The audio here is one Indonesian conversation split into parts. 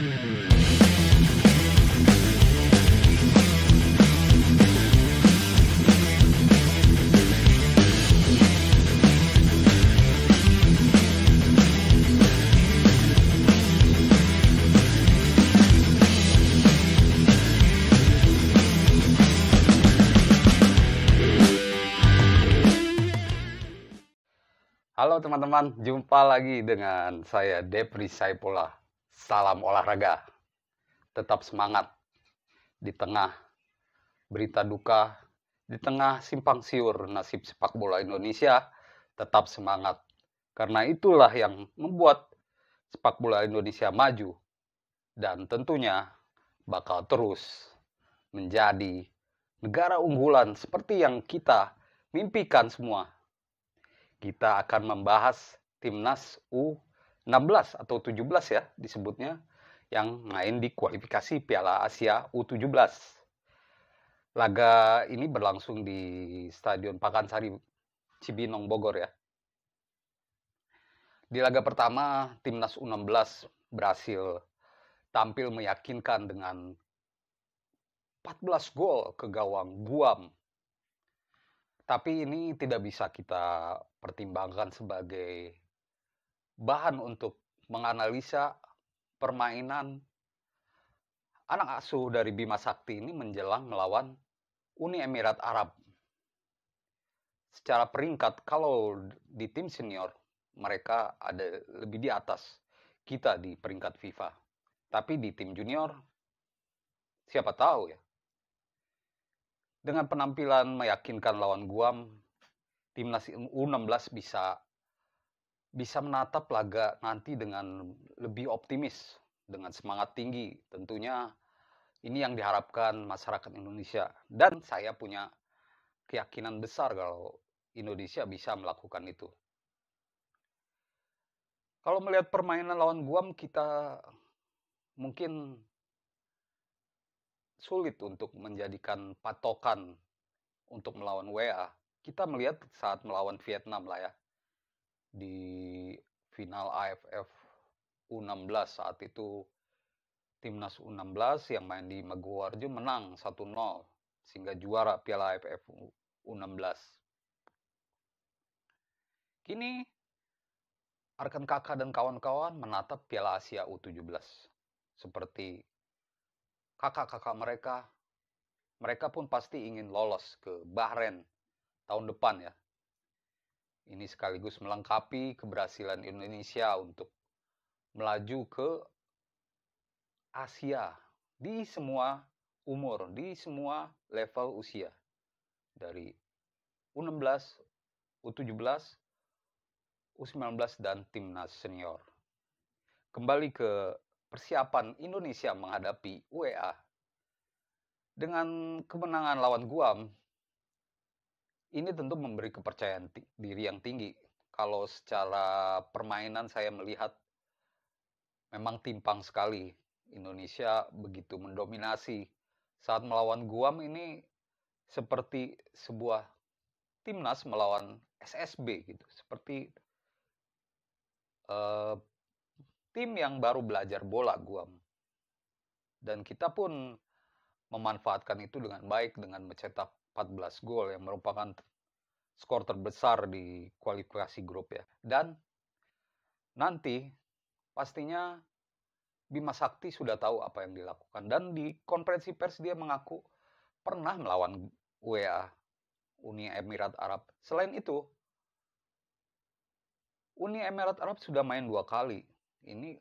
Halo teman-teman, jumpa lagi dengan saya Depri Saipola. Salam olahraga. Tetap semangat di tengah berita duka, di tengah simpang siur nasib sepak bola Indonesia, tetap semangat. Karena itulah yang membuat sepak bola Indonesia maju dan tentunya bakal terus menjadi negara unggulan seperti yang kita mimpikan semua. Kita akan membahas timnas U 16 atau 17 ya disebutnya yang main di kualifikasi Piala Asia U17. Laga ini berlangsung di Stadion Pakansari Cibinong Bogor ya. Di laga pertama, timnas U16 berhasil tampil meyakinkan dengan 14 gol ke gawang Guam. Tapi ini tidak bisa kita pertimbangkan sebagai bahan untuk menganalisa permainan anak asuh dari Bima Sakti ini menjelang melawan Uni Emirat Arab. Secara peringkat, kalau di tim senior, mereka ada lebih di atas kita di peringkat FIFA. Tapi di tim junior, siapa tahu ya. Dengan penampilan meyakinkan lawan Guam, timnas U16 bisa bisa menatap laga nanti dengan lebih optimis, dengan semangat tinggi. Tentunya ini yang diharapkan masyarakat Indonesia. Dan saya punya keyakinan besar kalau Indonesia bisa melakukan itu. Kalau melihat permainan lawan Guam, kita mungkin sulit untuk menjadikan patokan untuk melawan WA. Kita melihat saat melawan Vietnam lah ya, di final AFF U16 saat itu timnas U16 yang main di Maguwarjo menang 1-0 sehingga juara Piala AFF U16. Kini Arkan Kakak dan kawan-kawan menatap Piala Asia U17 seperti kakak-kakak mereka mereka pun pasti ingin lolos ke Bahrain tahun depan ya ini sekaligus melengkapi keberhasilan Indonesia untuk melaju ke Asia di semua umur, di semua level usia. Dari U16, U17, U19 dan timnas senior. Kembali ke persiapan Indonesia menghadapi UEA dengan kemenangan lawan Guam ini tentu memberi kepercayaan diri yang tinggi. Kalau secara permainan saya melihat memang timpang sekali. Indonesia begitu mendominasi. Saat melawan Guam ini seperti sebuah timnas melawan SSB gitu. Seperti uh, tim yang baru belajar bola Guam. Dan kita pun memanfaatkan itu dengan baik dengan mencetak 14 gol yang merupakan skor terbesar di kualifikasi grup ya. Dan nanti pastinya Bima Sakti sudah tahu apa yang dilakukan dan di konferensi pers dia mengaku pernah melawan UEA Uni Emirat Arab. Selain itu, Uni Emirat Arab sudah main dua kali. Ini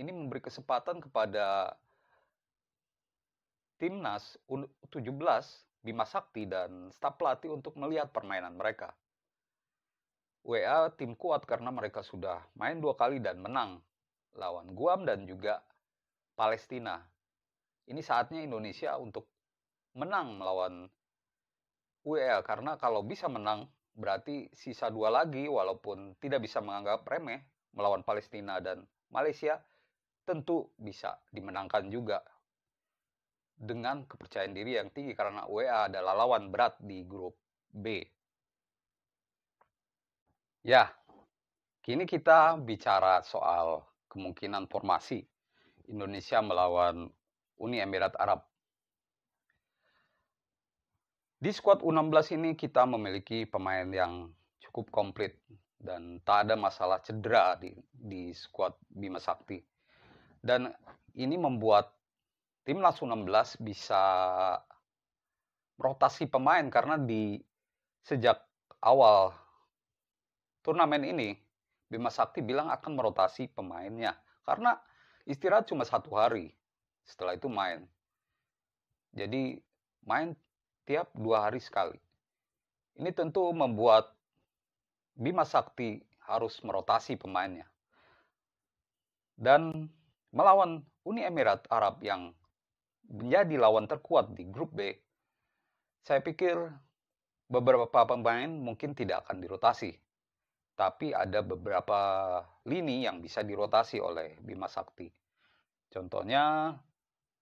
ini memberi kesempatan kepada timnas U17 Bima Sakti dan staf pelatih untuk melihat permainan mereka. WA tim kuat karena mereka sudah main dua kali dan menang lawan Guam dan juga Palestina. Ini saatnya Indonesia untuk menang melawan WA karena kalau bisa menang berarti sisa dua lagi walaupun tidak bisa menganggap remeh melawan Palestina dan Malaysia tentu bisa dimenangkan juga dengan kepercayaan diri yang tinggi karena UEA adalah lawan berat di grup B. Ya, kini kita bicara soal kemungkinan formasi Indonesia melawan Uni Emirat Arab. Di skuad U16 ini kita memiliki pemain yang cukup komplit dan tak ada masalah cedera di, di skuad Bima Sakti. Dan ini membuat timnas U16 bisa rotasi pemain karena di sejak awal turnamen ini Bima Sakti bilang akan merotasi pemainnya karena istirahat cuma satu hari setelah itu main jadi main tiap dua hari sekali ini tentu membuat Bima Sakti harus merotasi pemainnya dan melawan Uni Emirat Arab yang menjadi lawan terkuat di grup B, saya pikir beberapa pemain mungkin tidak akan dirotasi. Tapi ada beberapa lini yang bisa dirotasi oleh Bima Sakti. Contohnya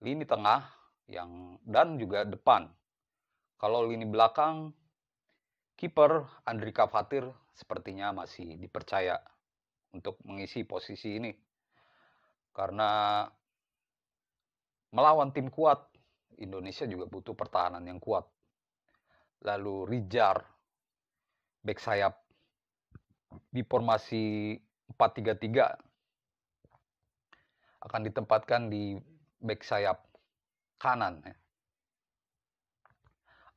lini tengah yang dan juga depan. Kalau lini belakang kiper Andrika Fatir sepertinya masih dipercaya untuk mengisi posisi ini. Karena Melawan tim kuat, Indonesia juga butuh pertahanan yang kuat. Lalu Rijar, back sayap di formasi 4-3-3 akan ditempatkan di back sayap kanan. Ya.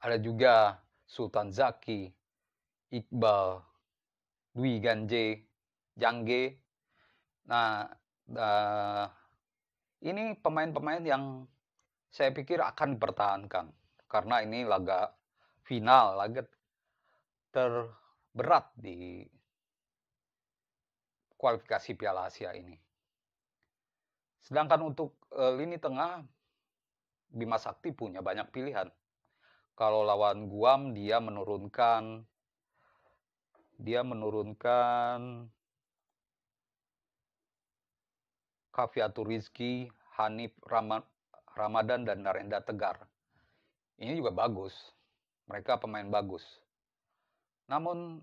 Ada juga Sultan Zaki, Iqbal, Dwi Ganje, Jangge. Nah, uh, ini pemain-pemain yang saya pikir akan dipertahankan karena ini laga final, laga terberat di kualifikasi Piala Asia ini. Sedangkan untuk e, lini tengah Bima Sakti punya banyak pilihan. Kalau lawan Guam dia menurunkan dia menurunkan Kaviatur Rizki, Hanif Ramadan, dan Narenda Tegar. Ini juga bagus. Mereka pemain bagus. Namun,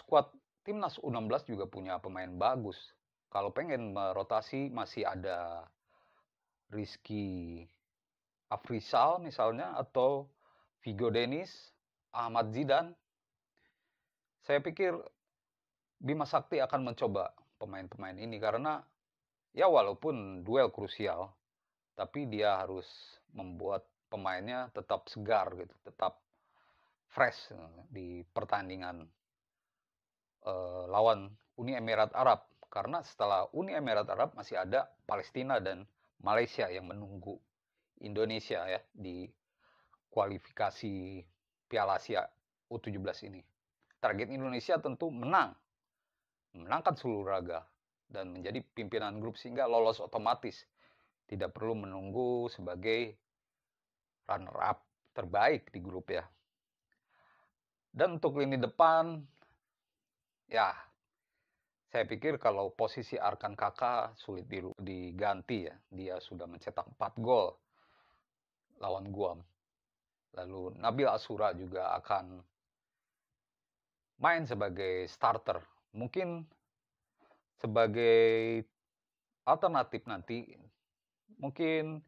skuad timnas U16 juga punya pemain bagus. Kalau pengen merotasi masih ada Rizky Afrisal misalnya atau Vigo Denis, Ahmad Zidan. Saya pikir Bima Sakti akan mencoba pemain-pemain ini karena ya walaupun duel krusial, tapi dia harus membuat pemainnya tetap segar gitu, tetap fresh eh, di pertandingan eh, lawan Uni Emirat Arab karena setelah Uni Emirat Arab masih ada Palestina dan Malaysia yang menunggu Indonesia ya di kualifikasi Piala Asia U17 ini. Target Indonesia tentu menang, menangkan seluruh raga dan menjadi pimpinan grup sehingga lolos otomatis. Tidak perlu menunggu sebagai runner up terbaik di grup ya. Dan untuk lini depan, ya saya pikir kalau posisi Arkan Kakak sulit diganti ya. Dia sudah mencetak 4 gol lawan Guam. Lalu Nabil Asura juga akan main sebagai starter. Mungkin sebagai alternatif nanti mungkin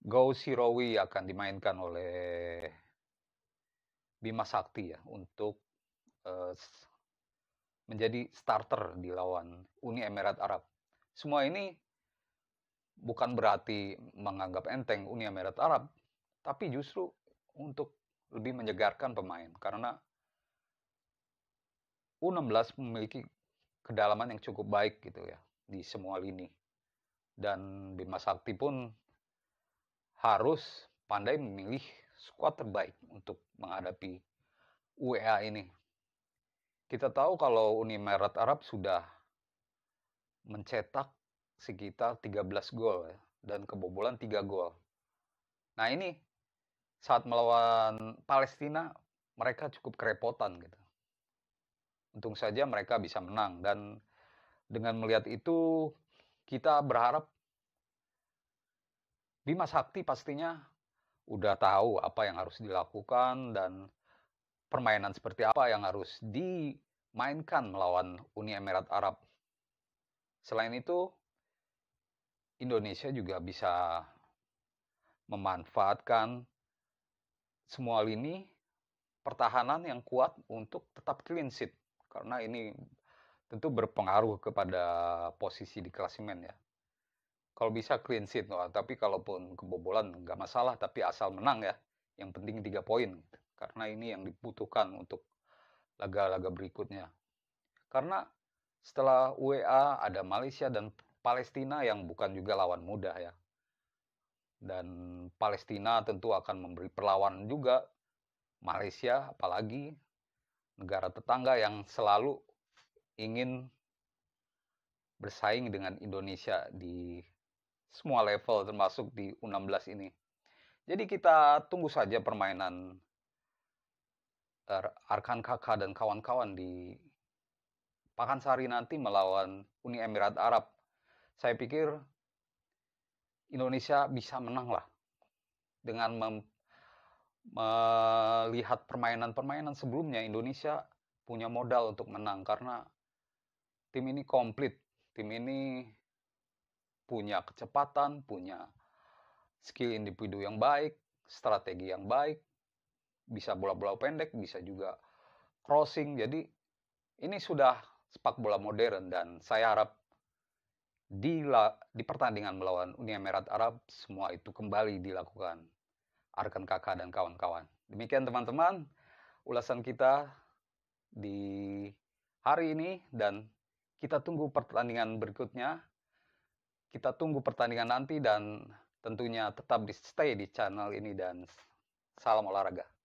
Gauss Hirowi akan dimainkan oleh Bima Sakti ya untuk uh, menjadi starter di lawan Uni Emirat Arab. Semua ini bukan berarti menganggap enteng Uni Emirat Arab, tapi justru untuk lebih menyegarkan pemain karena U16 memiliki kedalaman yang cukup baik gitu ya di semua lini. Dan Bima Sakti pun harus pandai memilih squad terbaik untuk menghadapi UEA ini. Kita tahu kalau Uni Emirat Arab sudah mencetak sekitar 13 gol ya, dan kebobolan 3 gol. Nah ini saat melawan Palestina mereka cukup kerepotan gitu. Untung saja mereka bisa menang dan dengan melihat itu kita berharap Bima Sakti pastinya udah tahu apa yang harus dilakukan dan permainan seperti apa yang harus dimainkan melawan Uni Emirat Arab. Selain itu, Indonesia juga bisa memanfaatkan semua lini pertahanan yang kuat untuk tetap clean sheet karena ini tentu berpengaruh kepada posisi di klasemen ya. Kalau bisa clean sheet, wah, tapi kalaupun kebobolan nggak masalah, tapi asal menang ya. Yang penting tiga poin, gitu. karena ini yang dibutuhkan untuk laga-laga berikutnya. Karena setelah UEA ada Malaysia dan Palestina yang bukan juga lawan mudah ya. Dan Palestina tentu akan memberi perlawanan juga Malaysia apalagi negara tetangga yang selalu ingin bersaing dengan Indonesia di semua level termasuk di U16 ini. Jadi kita tunggu saja permainan eh, Arkan Kakak dan kawan-kawan di Pakansari nanti melawan Uni Emirat Arab. Saya pikir Indonesia bisa menang lah dengan mem melihat permainan-permainan sebelumnya Indonesia punya modal untuk menang karena tim ini komplit. Tim ini punya kecepatan, punya skill individu yang baik, strategi yang baik, bisa bola-bola pendek, bisa juga crossing. Jadi ini sudah sepak bola modern dan saya harap di, la, di pertandingan melawan Uni Emirat Arab semua itu kembali dilakukan. Arkan Kakak dan kawan-kawan. Demikian teman-teman, ulasan kita di hari ini dan kita tunggu pertandingan berikutnya. Kita tunggu pertandingan nanti dan tentunya tetap di stay di channel ini dan salam olahraga.